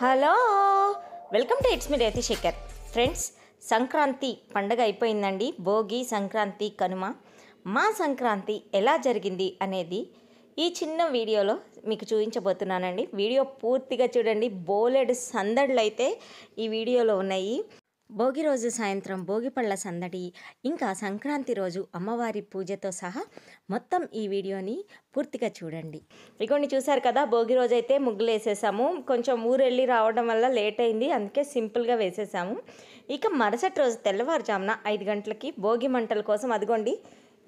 hello welcome to it's me Rethi Shekhar friends Sankranti పండగ అయిపోయిందండి భోగి సంక్రాంతి కనుమ మా సంక్రాంతి ఎలా జరిగింది అనేది ఈ చిన్న వీడియోలో మీకు చూపించబోతున్నానండి వీడియో పూర్తిగా చూడండి బోలెడు సందడులు అయితే ఈ వీడియోలో ఉన్నాయి భోగి రోజు సాయంత్రం భోగిపళ్ళ సందడి ఇంకా సంక్రాంతి రోజు అమ్మవారి పూజతో సహా మొత్తం ఈ వీడియోని పూర్తిగా చూడండి ఇగోండి చూసారు కదా భోగి రోజు అయితే ముగ్గులు వేసేసాము కొంచెం ఊరెళ్ళి రావడం వల్ల లేట్ అయింది అందుకే సింపుల్గా వేసేసాము ఇక మరుసటి రోజు తెల్లవారుజామున ఐదు గంటలకి భోగి మంటల కోసం అదిగోండి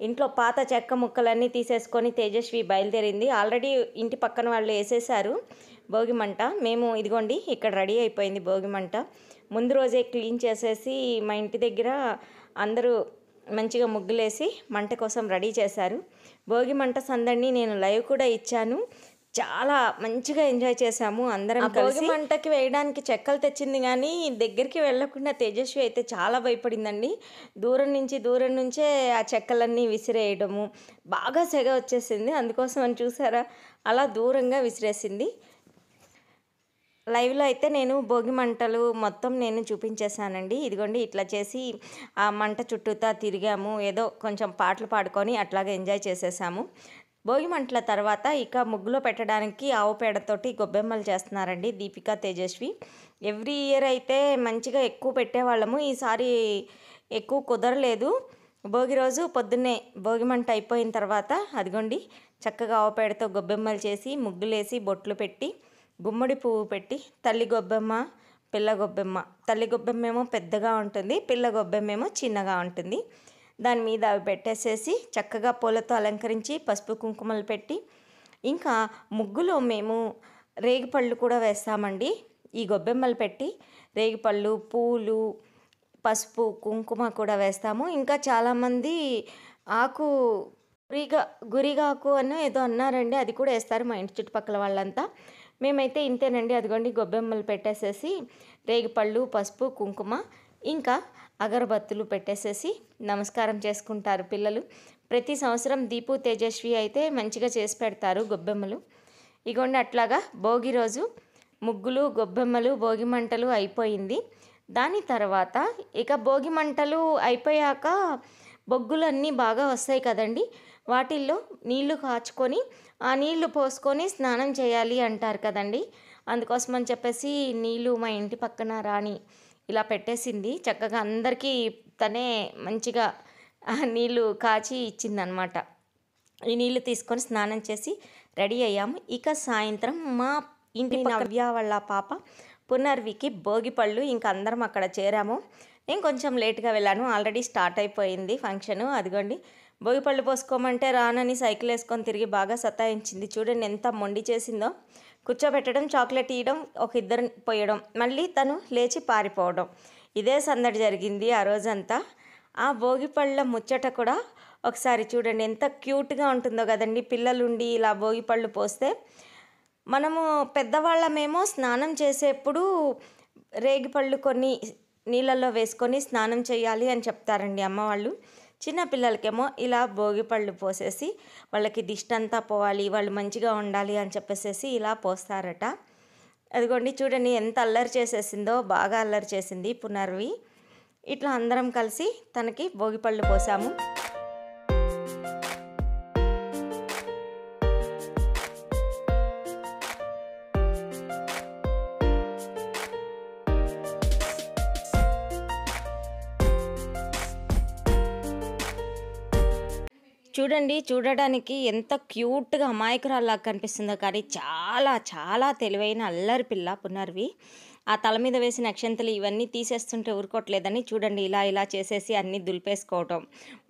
ఇంట్లో పాత చెక్క ముక్కలన్నీ తీసేసుకొని తేజస్వి బయలుదేరింది ఆల్రెడీ ఇంటి పక్కన వాళ్ళు వేసేసారు భోగిమంట మేము ఇదిగోండి ఇక్కడ రెడీ అయిపోయింది భోగిమంట ముందు రోజే క్లీన్ చేసేసి మా ఇంటి దగ్గర అందరూ మంచిగా ముగ్గులేసి మంట కోసం రెడీ చేశారు భోగి మంట సందడిని నేను లైవ్ కూడా ఇచ్చాను చాలా మంచిగా ఎంజాయ్ చేశాము అందరం కలిసి మంటకి వేయడానికి చెక్కలు తెచ్చింది కానీ దగ్గరికి వెళ్లకుండా తేజస్వి అయితే చాలా భయపడిందండి దూరం నుంచి దూరం నుంచే ఆ చెక్కలన్నీ విసిరేయడము బాగా సెగ వచ్చేసింది అందుకోసం అని చూసారా అలా దూరంగా విసిరేసింది లైవ్లో అయితే నేను భోగి మంటలు మొత్తం నేను చూపించేశానండి ఇదిగోండి ఇట్లా చేసి ఆ మంట చుట్టూతా తిరిగాము ఏదో కొంచెం పాటలు పాడుకొని అట్లాగే ఎంజాయ్ చేసేసాము భోగి మంటల తర్వాత ఇక ముగ్గులో పెట్టడానికి ఆవు పేడతోటి గొబ్బెమ్మలు చేస్తున్నారండి దీపికా తేజస్వి ఎవ్రీ ఇయర్ అయితే మంచిగా ఎక్కువ పెట్టేవాళ్ళము ఈసారి ఎక్కువ కుదరలేదు భోగి రోజు పొద్దున్నే భోగి మంట అయిపోయిన తర్వాత అదిగోండి చక్కగా ఆవు పేడతో గొబ్బెమ్మలు చేసి ముగ్గులేసి బొట్లు పెట్టి గుమ్మడి పువ్వు పెట్టి తల్లి గొబ్బెమ్మ పిల్ల గొబ్బెమ్మ తల్లి గొబ్బెమ్మేమో పెద్దగా ఉంటుంది పిల్ల గొబ్బెమ్మేమో చిన్నగా ఉంటుంది దాని మీద అవి పెట్టేసేసి చక్కగా పూలతో అలంకరించి పసుపు కుంకుమలు పెట్టి ఇంకా ముగ్గులో మేము రేగిపళ్ళు కూడా వేస్తామండి ఈ గొబ్బెమ్మలు పెట్టి రేగిపళ్ళు పూలు పసుపు కుంకుమ కూడా వేస్తాము ఇంకా చాలామంది ఆకు గురిగా గురిగాకు అని ఏదో అన్నారండి అది కూడా వేస్తారు మా ఇంటి చుట్టుపక్కల వాళ్ళంతా మేమైతే ఇంతేనండి అదిగోండి గొబ్బెమ్మలు పెట్టేసేసి రేగిపళ్ళు పసుపు కుంకుమ ఇంకా అగరబత్తులు పెట్టేసేసి నమస్కారం చేసుకుంటారు పిల్లలు ప్రతి సంవత్సరం దీపు తేజస్వి అయితే మంచిగా చేసి పెడతారు గొబ్బెమ్మలు ఇగోండి అట్లాగా భోగి రోజు ముగ్గులు గొబ్బెమ్మలు భోగి మంటలు అయిపోయింది దాని తర్వాత ఇక భోగి మంటలు అయిపోయాక బొగ్గులు అన్నీ బాగా వస్తాయి కదండి వాటిల్లో నీళ్లు కాచుకొని ఆ నీళ్లు పోసుకొని స్నానం చేయాలి అంటారు కదండి అందుకోసం అని చెప్పేసి నీళ్ళు మా ఇంటి పక్కన రాణి ఇలా పెట్టేసింది చక్కగా అందరికీ తనే మంచిగా నీళ్ళు కాచి ఇచ్చిందనమాట ఈ నీళ్ళు తీసుకొని స్నానం చేసి రెడీ అయ్యాము ఇక సాయంత్రం మా ఇంటి నవ్య వాళ్ళ పాప పునర్వికి భోగి పళ్ళు ఇంకా అందరం అక్కడ చేరాము నేను కొంచెం లేట్గా వెళ్ళాను ఆల్రెడీ స్టార్ట్ అయిపోయింది ఫంక్షను అదిగోండి భోగిపళ్ళు పోసుకోమంటే రానని సైకిల్ వేసుకొని తిరిగి బాగా సతాయించింది చూడండి ఎంత మొండి చేసిందో కూర్చోబెట్టడం చాక్లెట్ ఇవ్వడం ఒక ఇద్దరు పోయడం మళ్ళీ తను లేచి పారిపోవడం ఇదే సందడి జరిగింది ఆ రోజంతా ఆ భోగిపళ్ళ ముచ్చట కూడా ఒకసారి చూడండి ఎంత క్యూట్గా ఉంటుందో కదండి పిల్లలుండి ఇలా భోగిపళ్ళు పోస్తే మనము పెద్దవాళ్ళమేమో స్నానం చేసేప్పుడు రేగిపళ్ళు కొన్ని నీళ్ళల్లో వేసుకొని స్నానం చేయాలి అని చెప్తారండి అమ్మవాళ్ళు చిన్న పిల్లలకేమో ఇలా భోగిపళ్ళు పోసేసి వాళ్ళకి దిష్టంతా పోవాలి వాళ్ళు మంచిగా ఉండాలి అని చెప్పేసేసి ఇలా పోస్తారట అదిగోండి చూడండి ఎంత అల్లరి చేసేసిందో బాగా అల్లరి చేసింది పునర్వి ఇట్లా అందరం కలిసి తనకి భోగిపళ్ళు పోసాము చూడండి చూడడానికి ఎంత క్యూట్గా అమాయకురాల్లా కనిపిస్తుందో కానీ చాలా చాలా తెలివైన అల్లరి పిల్ల పునర్వి ఆ తల మీద వేసిన అక్షంతలు ఇవన్నీ తీసేస్తుంటే ఊరుకోవట్లేదని చూడండి ఇలా ఇలా చేసేసి అన్నీ దులిపేసుకోవటం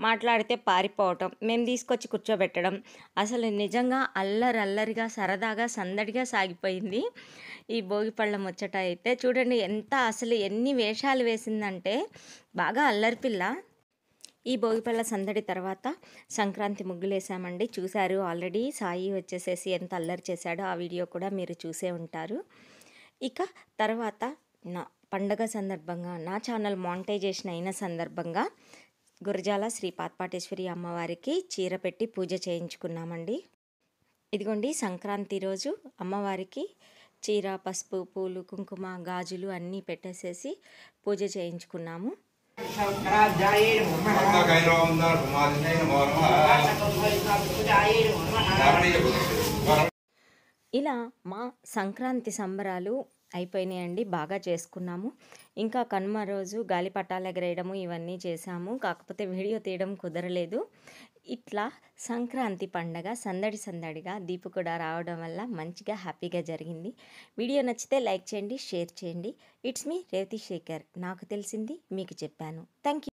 మాట్లాడితే పారిపోవటం మేము తీసుకొచ్చి కూర్చోబెట్టడం అసలు నిజంగా అల్లరి అల్లరిగా సరదాగా సందడిగా సాగిపోయింది ఈ భోగిపళ్ళ ముచ్చట అయితే చూడండి ఎంత అసలు ఎన్ని వేషాలు వేసిందంటే బాగా అల్లరి పిల్ల ఈ పళ్ళ సందడి తర్వాత సంక్రాంతి ముగ్గులేసామండి చూశారు ఆల్రెడీ సాయి వచ్చేసేసి ఎంత అల్లరి చేశాడో ఆ వీడియో కూడా మీరు చూసే ఉంటారు ఇక తర్వాత నా పండగ సందర్భంగా నా ఛానల్ మానిటైజేషన్ అయిన సందర్భంగా గురజాల శ్రీ పాత్పాటేశ్వరి అమ్మవారికి చీర పెట్టి పూజ చేయించుకున్నామండి ఇదిగోండి సంక్రాంతి రోజు అమ్మవారికి చీర పసుపు పూలు కుంకుమ గాజులు అన్నీ పెట్టేసేసి పూజ చేయించుకున్నాము शंकराचार्य नमः ఇలా మా సంక్రాంతి సంబరాలు అయిపోయినాయండి బాగా చేసుకున్నాము ఇంకా కనుమ రోజు గాలిపటాలు ఎగరేయడము ఇవన్నీ చేశాము కాకపోతే వీడియో తీయడం కుదరలేదు ఇట్లా సంక్రాంతి పండగ సందడి సందడిగా దీపు కూడా రావడం వల్ల మంచిగా హ్యాపీగా జరిగింది వీడియో నచ్చితే లైక్ చేయండి షేర్ చేయండి ఇట్స్ మీ రేవతి శేఖర్ నాకు తెలిసింది మీకు చెప్పాను థ్యాంక్ యూ